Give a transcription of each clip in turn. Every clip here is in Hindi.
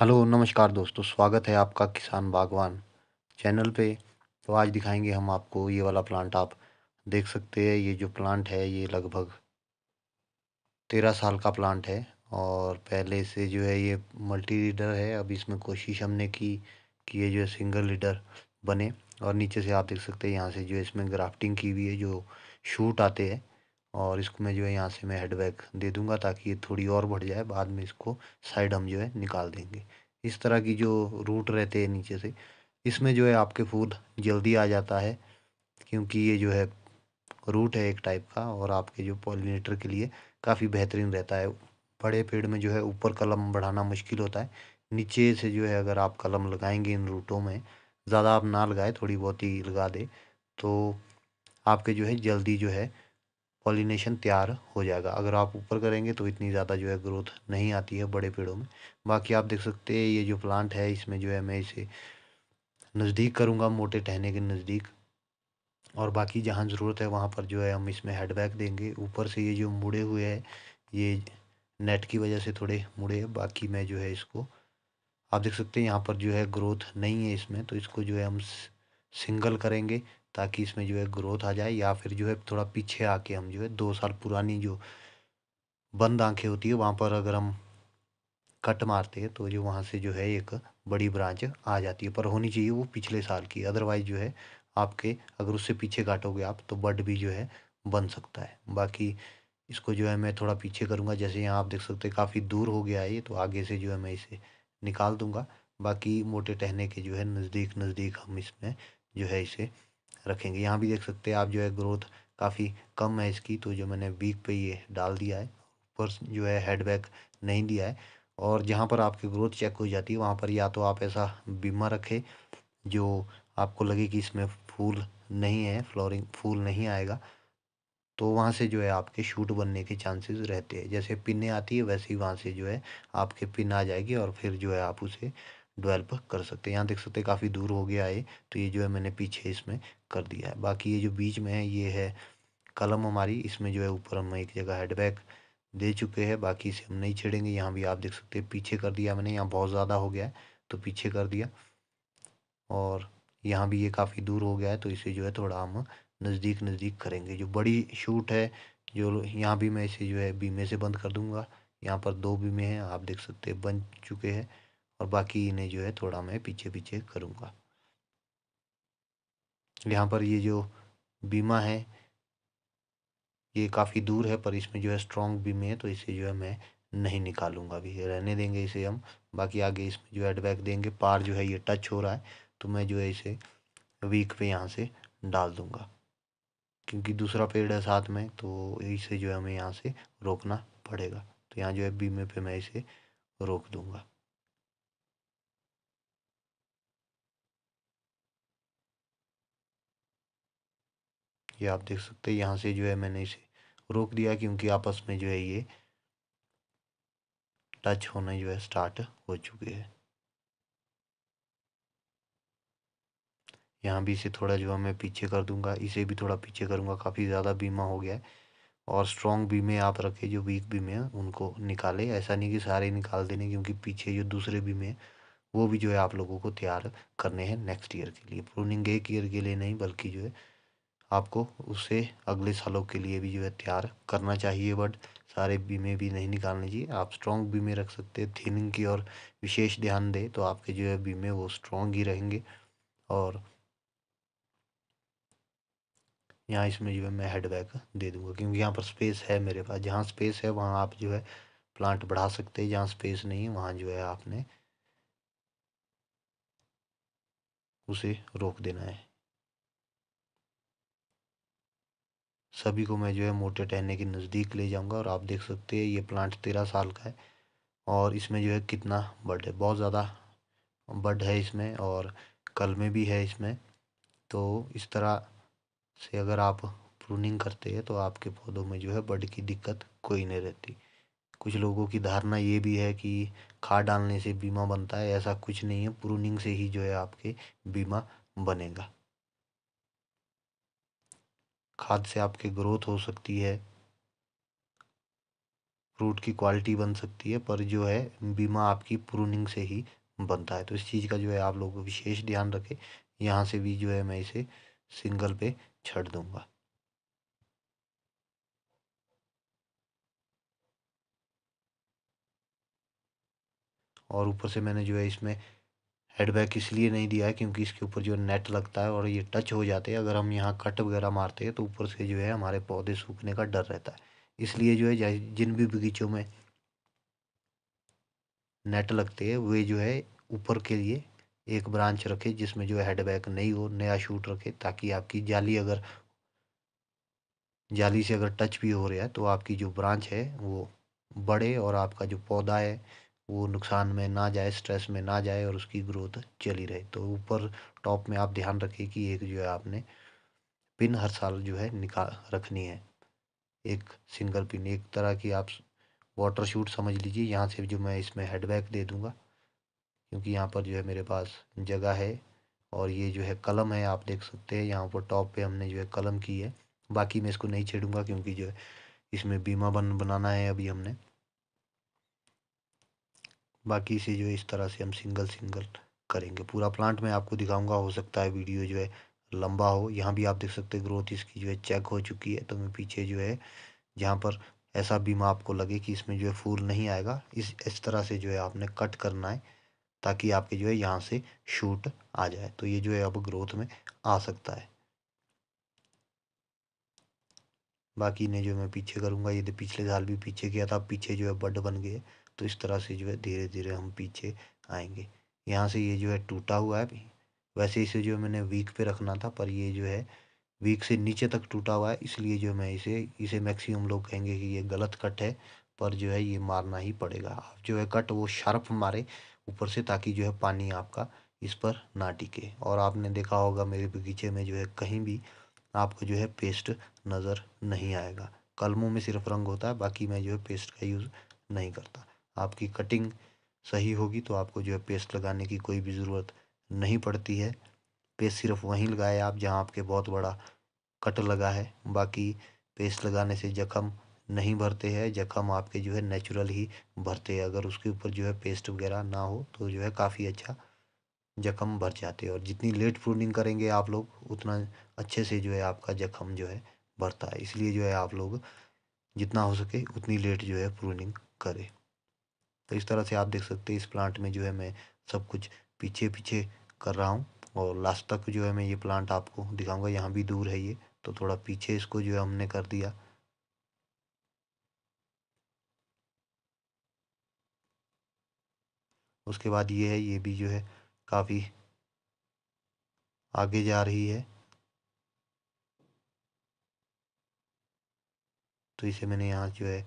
हेलो नमस्कार दोस्तों स्वागत है आपका किसान बागवान चैनल पे तो आज दिखाएंगे हम आपको ये वाला प्लांट आप देख सकते हैं ये जो प्लांट है ये लगभग तेरह साल का प्लांट है और पहले से जो है ये मल्टी लीडर है अब इसमें कोशिश हमने की कि ये जो है सिंगल लीडर बने और नीचे से आप देख सकते हैं यहाँ से जो है इसमें ग्राफ्टिंग की हुई है जो शूट आते हैं और इसको मैं जो है यहाँ से मैं हेड दे दूँगा ताकि ये थोड़ी और बढ़ जाए बाद में इसको साइड हम जो है निकाल देंगे इस तरह की जो रूट रहते हैं नीचे से इसमें जो है आपके फूल जल्दी आ जाता है क्योंकि ये जो है रूट है एक टाइप का और आपके जो पॉलिनेटर के लिए काफ़ी बेहतरीन रहता है बड़े पेड़ में जो है ऊपर कलम बढ़ाना मुश्किल होता है नीचे से जो है अगर आप कलम लगाएंगे इन रूटों में ज़्यादा आप ना लगाए थोड़ी बहुत ही लगा दे तो आपके जो है जल्दी जो है पॉलिनेशन तैयार हो जाएगा अगर आप ऊपर करेंगे तो इतनी ज़्यादा जो है ग्रोथ नहीं आती है बड़े पेड़ों में बाकी आप देख सकते हैं ये जो प्लांट है इसमें जो है मैं इसे नज़दीक करूँगा मोटे टहने के नज़दीक और बाकी जहाँ ज़रूरत है वहाँ पर जो है हम इसमें हेडबैक देंगे ऊपर से ये जो मुड़े हुए हैं ये नेट की वजह से थोड़े मुड़े हैं बाकी मैं जो है इसको आप देख सकते हैं यहाँ पर जो है ग्रोथ नहीं है इसमें तो इसको जो है हम सिंगल करेंगे ताकि इसमें जो है ग्रोथ आ जाए या फिर जो है थोड़ा पीछे आके हम जो है दो साल पुरानी जो बंद आंखें होती है वहाँ पर अगर हम कट मारते हैं तो जो वहाँ से जो है एक बड़ी ब्रांच आ जाती है पर होनी चाहिए वो पिछले साल की अदरवाइज जो है आपके अगर उससे पीछे काटोगे आप तो बड भी जो है बन सकता है बाकी इसको जो है मैं थोड़ा पीछे करूँगा जैसे यहाँ आप देख सकते हैं काफ़ी दूर हो गया है ये तो आगे से जो है मैं इसे निकाल दूँगा बाकी मोटे टहने के जो है नज़दीक नज़दीक हम इसमें जो है इसे रखेंगे यहाँ भी देख सकते हैं आप जो है ग्रोथ काफ़ी कम है इसकी तो जो मैंने वीक पे ये डाल दिया है ऊपर जो है हेडबैक नहीं दिया है और जहाँ पर आपकी ग्रोथ चेक हो जाती है वहाँ पर या तो आप ऐसा बीमा रखें जो आपको लगे कि इसमें फूल नहीं है फ्लोरिंग फूल नहीं आएगा तो वहाँ से जो है आपके शूट बनने के चांसेस रहते हैं जैसे पिने आती है वैसे ही वहाँ से जो है आपके पिन आ जाएगी और फिर जो है आप उसे डेवलप कर सकते हैं यहाँ देख सकते हैं काफ़ी दूर हो गया है तो ये जो है मैंने पीछे इसमें कर दिया है बाकी ये जो बीच में है ये है कलम हमारी इसमें जो है ऊपर हम एक जगह हेडबैक दे चुके हैं बाकी इसे हम नहीं छेड़ेंगे यहाँ भी आप देख सकते हैं पीछे कर दिया मैंने यहाँ बहुत ज़्यादा हो गया है तो पीछे कर दिया और यहाँ भी ये काफ़ी दूर हो गया है तो इसे जो है थोड़ा हम नज़दीक नज़दीक करेंगे जो बड़ी शूट है जो यहाँ भी मैं इसे जो है बीमे से बंद कर दूँगा यहाँ पर दो बीमे हैं आप देख सकते हैं बन चुके हैं और बाकी इन्हें जो है थोड़ा मैं पीछे पीछे करूँगा यहाँ पर ये जो बीमा है ये काफ़ी दूर है पर इसमें जो है स्ट्रॉन्ग बीमे है तो इसे जो है मैं नहीं निकालूंगा अभी रहने देंगे इसे हम बाकी आगे इसमें जो एडबैक देंगे पार जो है ये टच हो रहा है तो मैं जो है इसे वीक पे यहाँ से डाल दूंगा क्योंकि दूसरा पेड़ है साथ में तो इसे जो है हमें यहाँ से रोकना पड़ेगा तो यहाँ जो है बीमे पर मैं इसे रोक दूँगा ये आप देख सकते हैं यहाँ से जो है मैंने इसे रोक दिया क्योंकि आपस में जो है ये टच होना जो है स्टार्ट हो चुके हैं यहाँ भी इसे थोड़ा जो है मैं पीछे कर दूंगा इसे भी थोड़ा पीछे करूंगा काफ़ी ज़्यादा बीमा हो गया है और स्ट्रॉन्ग बीमे आप रखें जो वीक बीमे हैं उनको निकाले ऐसा नहीं कि सारे निकाल देने क्योंकि पीछे जो दूसरे बीमे हैं वो भी जो है आप लोगों को तैयार करने हैं नेक्स्ट ईयर के लिए प्रोनिंग एक ईयर के लिए नहीं बल्कि जो है आपको उसे अगले सालों के लिए भी जो है तैयार करना चाहिए बट सारे बीमे भी नहीं निकालने चाहिए आप स्ट्रॉन्ग बीमे रख सकते हैं थीनिंग की और विशेष ध्यान दें तो आपके जो है बीमे वो स्ट्रॉन्ग ही रहेंगे और यहाँ इसमें जो है मैं हेडबैक दे दूँगा क्योंकि यहाँ पर स्पेस है मेरे पास जहाँ स्पेस है वहाँ आप जो है प्लांट बढ़ा सकते हैं जहाँ स्पेस नहीं है वहाँ जो है आपने उसे रोक देना है सभी को मैं जो है मोटे टहने के नज़दीक ले जाऊंगा और आप देख सकते हैं ये प्लांट तेरह साल का है और इसमें जो है कितना बड है बहुत ज़्यादा बड है इसमें और कल में भी है इसमें तो इस तरह से अगर आप प्रूनिंग करते हैं तो आपके पौधों में जो है बड की दिक्कत कोई नहीं रहती कुछ लोगों की धारणा ये भी है कि खाद डालने से बीमा बनता है ऐसा कुछ नहीं है प्रूनिंग से ही जो है आपके बीमा बनेगा खाद से आपके ग्रोथ हो सकती है फ्रूट की क्वालिटी बन सकती है पर जो है बीमा आपकी प्रूनिंग से ही बनता है तो इस चीज़ का जो है आप लोग विशेष ध्यान रखें यहाँ से भी जो है मैं इसे सिंगल पे छड़ दूंगा और ऊपर से मैंने जो है इसमें हेडबैक इसलिए नहीं दिया है क्योंकि इसके ऊपर जो नेट लगता है और ये टच हो जाते हैं अगर हम यहाँ कट वगैरह मारते हैं तो ऊपर से जो है हमारे पौधे सूखने का डर रहता है इसलिए जो है जिन भी बगीचों में नेट लगते हैं वे जो है ऊपर के लिए एक ब्रांच रखे जिसमें जो है हेडबैक नहीं हो नया शूट रखे ताकि आपकी जाली अगर जाली से अगर टच भी हो रहा है तो आपकी जो ब्रांच है वो बढ़े और आपका जो पौधा है वो नुकसान में ना जाए स्ट्रेस में ना जाए और उसकी ग्रोथ चली रहे तो ऊपर टॉप में आप ध्यान रखें कि एक जो है आपने पिन हर साल जो है निकाल रखनी है एक सिंगल पिन एक तरह की आप वाटर शूट समझ लीजिए यहाँ से जो मैं इसमें हेडबैक दे दूँगा क्योंकि यहाँ पर जो है मेरे पास जगह है और ये जो है कलम है आप देख सकते हैं यहाँ पर टॉप पे हमने जो है कलम की है बाकी मैं इसको नहीं छेड़ूंगा क्योंकि जो है इसमें बीमा बन बनाना है अभी हमने बाकी से जो है इस तरह से हम सिंगल सिंगल करेंगे पूरा प्लांट मैं आपको दिखाऊंगा हो सकता है वीडियो जो है लंबा हो यहाँ भी आप देख सकते हैं ग्रोथ इसकी जो है चेक हो चुकी है तो मैं पीछे जो है जहाँ पर ऐसा बीमा आपको लगे कि इसमें जो है फूल नहीं आएगा इस इस तरह से जो है आपने कट करना है ताकि आपके जो है यहाँ से शूट आ जाए तो ये जो है अब ग्रोथ में आ सकता है बाकी ने जो मैं पीछे करूँगा ये तो पिछले साल भी पीछे किया था पीछे जो है बड बन गए तो इस तरह से जो है धीरे धीरे हम पीछे आएंगे यहाँ से ये जो है टूटा हुआ है वैसे इसे जो मैंने वीक पे रखना था पर ये जो है वीक से नीचे तक टूटा हुआ है इसलिए जो मैं इसे इसे मैक्सिमम लोग कहेंगे कि ये गलत कट है पर जो है ये मारना ही पड़ेगा आप जो है कट वो शार्प मारे ऊपर से ताकि जो है पानी आपका इस पर ना टिके और आपने देखा होगा मेरे बगीचे में जो है कहीं भी आपको जो है पेस्ट नज़र नहीं आएगा कलमों में सिर्फ रंग होता है बाकी मैं जो है पेस्ट का यूज़ नहीं करता आपकी कटिंग सही होगी तो आपको जो है पेस्ट लगाने की कोई भी ज़रूरत नहीं पड़ती है पेस्ट सिर्फ वहीं लगाए आप जहां आपके बहुत बड़ा कट लगा है बाकी पेस्ट लगाने से जख्म नहीं भरते हैं जख्म आपके जो है नेचुरल ही भरते हैं अगर उसके ऊपर जो है पेस्ट वगैरह ना हो तो जो है काफ़ी अच्छा जख्म भर जाते हैं और जितनी लेट प्रूनिंग करेंगे आप लोग उतना अच्छे से जो है आपका जख्म जो है भरता है इसलिए जो है आप लोग जितना हो सके उतनी लेट जो है प्रूनिंग करें तो इस तरह से आप देख सकते हैं इस प्लांट में जो है मैं सब कुछ पीछे पीछे कर रहा हूँ और लास्ट तक जो है मैं ये प्लांट आपको दिखाऊंगा यहाँ भी दूर है ये तो थोड़ा पीछे इसको जो है हमने कर दिया उसके बाद ये है ये भी जो है काफ़ी आगे जा रही है तो इसे मैंने यहाँ जो है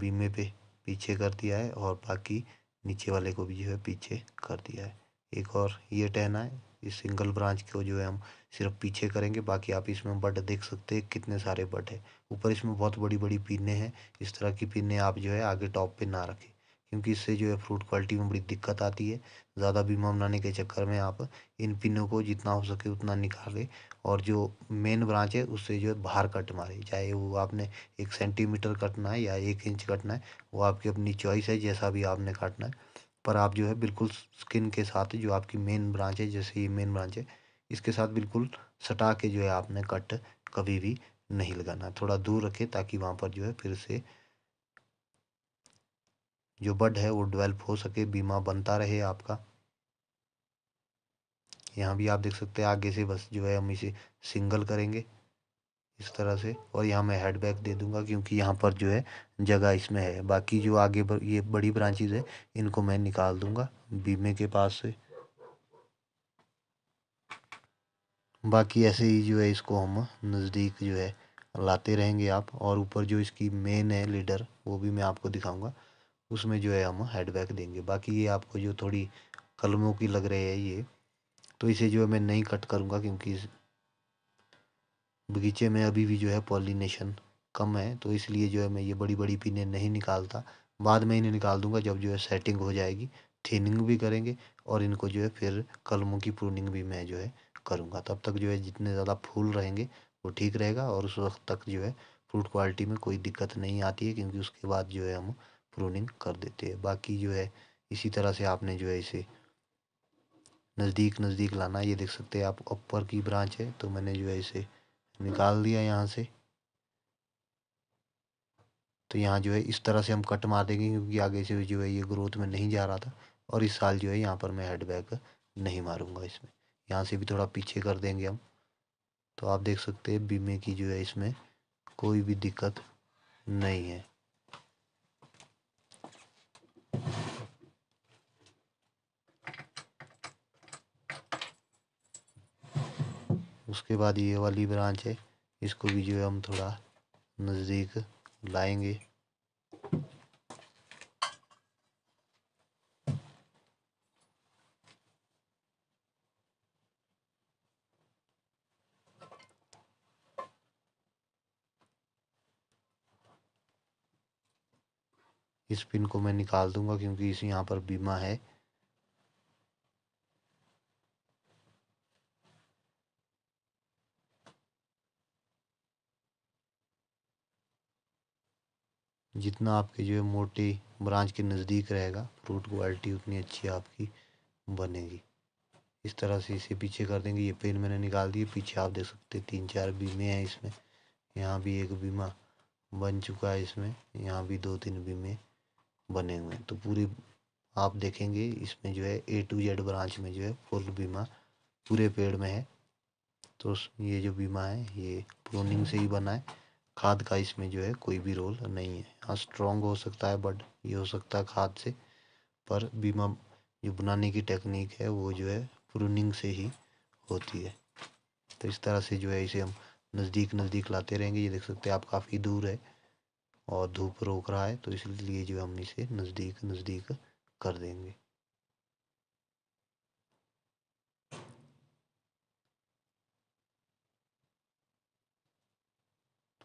बीमे पे पीछे कर दिया है और बाकी नीचे वाले को भी जो है पीछे कर दिया है एक और ये टहना है इस सिंगल ब्रांच को जो है हम सिर्फ पीछे करेंगे बाकी आप इसमें बट देख सकते हैं कितने सारे बट है ऊपर इसमें बहुत बड़ी बड़ी पीने हैं इस तरह की पीने आप जो है आगे टॉप पे ना रखें क्योंकि इससे जो है फ्रूट क्वालिटी में बड़ी दिक्कत आती है ज़्यादा बीमा बनाने के चक्कर में आप इन पिनों को जितना हो सके उतना निकालें और जो मेन ब्रांच है उससे जो है बाहर कट मारे चाहे वो आपने एक सेंटीमीटर कटना है या एक इंच कटना है वो आपकी अपनी चॉइस है जैसा भी आपने काटना है पर आप जो है बिल्कुल स्किन के साथ जो आपकी मेन ब्रांच है जैसे ये मेन ब्रांच है इसके साथ बिल्कुल सटा के जो है आपने कट कभी भी नहीं लगाना थोड़ा दूर रखें ताकि वहाँ पर जो है फिर से जो बड है वो डेवलप हो सके बीमा बनता रहे आपका यहाँ भी आप देख सकते हैं आगे से बस जो है हम इसे सिंगल करेंगे इस तरह से और यहाँ मैं हेड दे दूंगा क्योंकि यहाँ पर जो है जगह इसमें है बाकी जो आगे ब, ये बड़ी ब्रांचेज है इनको मैं निकाल दूंगा बीमे के पास से बाकी ऐसे ही जो है इसको हम नज़दीक जो है लाते रहेंगे आप और ऊपर जो इसकी मेन है लीडर वो भी मैं आपको दिखाऊंगा उसमें जो है हम हेड देंगे बाकी ये आपको जो थोड़ी कलमों की लग रही है ये तो इसे जो है मैं नहीं कट करूँगा क्योंकि बगीचे में अभी भी जो है पॉलिनेशन कम है तो इसलिए जो है मैं ये बड़ी बड़ी पीने नहीं निकालता बाद में इन्हें निकाल दूंगा जब जो है सेटिंग हो जाएगी थिनिंग भी करेंगे और इनको जो है फिर कलमों की प्रूनिंग भी मैं जो है करूँगा तब तक जो है जितने ज़्यादा फूल रहेंगे वो ठीक रहेगा और उस वक्त तक जो है फ्रूट क्वालिटी में कोई दिक्कत नहीं आती है क्योंकि उसके बाद जो है हम प्रूनिंग कर देते हैं बाकी जो है इसी तरह से आपने जो है इसे नज़दीक नज़दीक लाना ये देख सकते हैं आप अपर की ब्रांच है तो मैंने जो है इसे निकाल दिया यहाँ से तो यहाँ जो है इस तरह से हम कट मार देंगे क्योंकि आगे से जो है ये ग्रोथ में नहीं जा रहा था और इस साल जो है यहाँ पर मैं हेड नहीं मारूंगा इसमें यहाँ से भी थोड़ा पीछे कर देंगे हम तो आप देख सकते हैं बीमे की जो है इसमें कोई भी दिक्कत नहीं है उसके बाद ये वाली ब्रांच है इसको भी जो है हम थोड़ा नज़दीक लाएंगे इस पिन को मैं निकाल दूंगा क्योंकि इस यहाँ पर बीमा है जितना आपके जो है मोटे ब्रांच के नज़दीक रहेगा फ्रूट क्वालिटी उतनी अच्छी आपकी बनेगी इस तरह से इसे पीछे कर देंगे ये पेन मैंने निकाल दिए पीछे आप देख सकते हैं तीन चार बीमे हैं इसमें यहाँ भी एक बीमा बन चुका है इसमें यहाँ भी दो तीन बीमे बने हुए हैं तो पूरी आप देखेंगे इसमें जो है ए टू जेड ब्रांच में जो है फुल बीमा पूरे पेड़ में है तो ये जो बीमा है ये प्रोनिंग से ही बना है खाद का इसमें जो है कोई भी रोल नहीं है हाँ स्ट्रॉन्ग हो सकता है बट ये हो सकता है खाद से पर बीमा जो बनाने की टेक्निक है वो जो है प्रूनिंग से ही होती है तो इस तरह से जो है इसे हम नज़दीक नज़दीक लाते रहेंगे ये देख सकते हैं आप काफ़ी दूर है और धूप रोक रहा है तो इसलिए जो हम इसे नज़दीक नज़दीक कर देंगे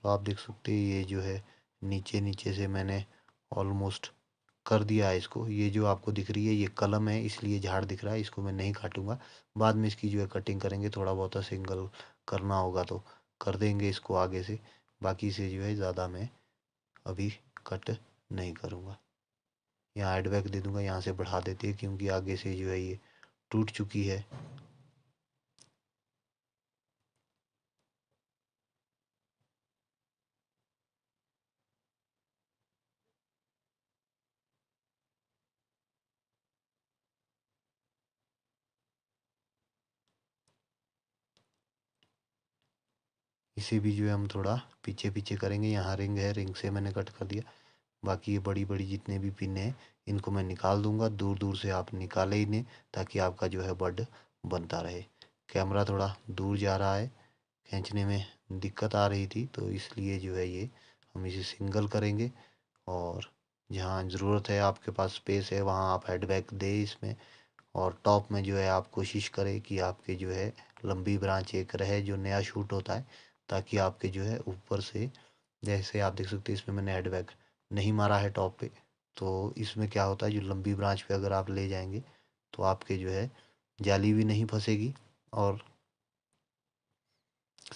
तो आप देख सकते हैं ये जो है नीचे नीचे से मैंने ऑलमोस्ट कर दिया है इसको ये जो आपको दिख रही है ये कलम है इसलिए झाड़ दिख रहा है इसको मैं नहीं काटूंगा बाद में इसकी जो है कटिंग करेंगे थोड़ा बहुत सिंगल करना होगा तो कर देंगे इसको आगे से बाकी से जो है ज़्यादा मैं अभी कट नहीं करूँगा यहाँ एडबैक दे दूँगा यहाँ से बढ़ा देते हैं क्योंकि आगे से जो है ये टूट चुकी है इसे भी जो है हम थोड़ा पीछे पीछे करेंगे यहाँ रिंग है रिंग से मैंने कट कर दिया बाकी ये बड़ी बड़ी जितने भी पिन हैं इनको मैं निकाल दूंगा दूर दूर से आप निकाले ही नहीं ताकि आपका जो है बर्ड बनता रहे कैमरा थोड़ा दूर जा रहा है खींचने में दिक्कत आ रही थी तो इसलिए जो है ये हम इसे सिंगल करेंगे और जहाँ ज़रूरत है आपके पास स्पेस है वहाँ आप हेडबैक दें इसमें और टॉप में जो है आप कोशिश करें कि आपके जो है लंबी ब्रांच एक रहे जो नया शूट होता है ताकि आपके जो है ऊपर से जैसे आप देख सकते हैं इसमें मैंने हेडबैक नहीं मारा है टॉप पे तो इसमें क्या होता है जो लंबी ब्रांच पे अगर आप ले जाएंगे तो आपके जो है जाली भी नहीं फंसेगी और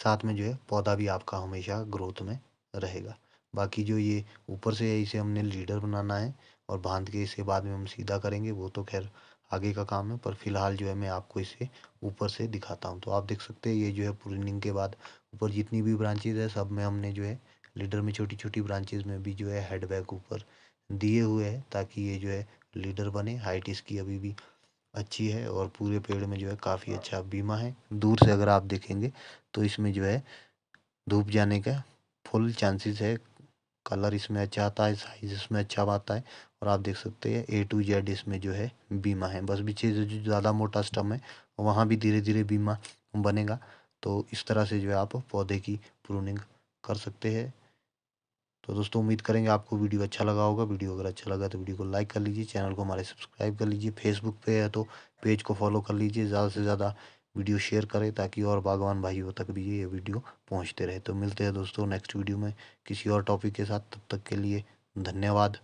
साथ में जो है पौधा भी आपका हमेशा ग्रोथ में रहेगा बाकी जो ये ऊपर से इसे हमने लीडर बनाना है और बांध के इसे बाद में हम सीधा करेंगे वो तो खैर आगे का काम है पर फिलहाल जो है मैं आपको इसे ऊपर से दिखाता हूँ तो आप देख सकते हैं ये जो है प्रूनिंग के बाद ऊपर जितनी भी ब्रांचेज है सब में हमने जो है लीडर में छोटी छोटी ब्रांचेज में भी जो है हेड ऊपर दिए हुए हैं ताकि ये जो है लीडर बने हाइट इसकी अभी भी अच्छी है और पूरे पेड़ में जो है काफ़ी अच्छा बीमा है दूर से अगर आप देखेंगे तो इसमें जो है धूप जाने का फुल चांसेस है कलर इसमें अच्छा आता है साइज इसमें अच्छा आता है और आप देख सकते हैं ए टू जेड इसमें जो है बीमा है बस पीछे जो ज़्यादा मोटा स्टम है वहाँ भी धीरे धीरे बीमा बनेगा तो इस तरह से जो है आप पौधे की प्रूनिंग कर सकते हैं तो दोस्तों उम्मीद करेंगे आपको वीडियो अच्छा लगा होगा वीडियो अगर अच्छा लगा तो वीडियो को लाइक कर लीजिए चैनल को हमारे सब्सक्राइब कर लीजिए फेसबुक पे है तो पेज को फॉलो कर लीजिए ज़्यादा से ज़्यादा वीडियो शेयर करें ताकि और बागवान भाइयों तक भी ये वीडियो पहुंचते रहे तो मिलते हैं दोस्तों नेक्स्ट वीडियो में किसी और टॉपिक के साथ तब तक के लिए धन्यवाद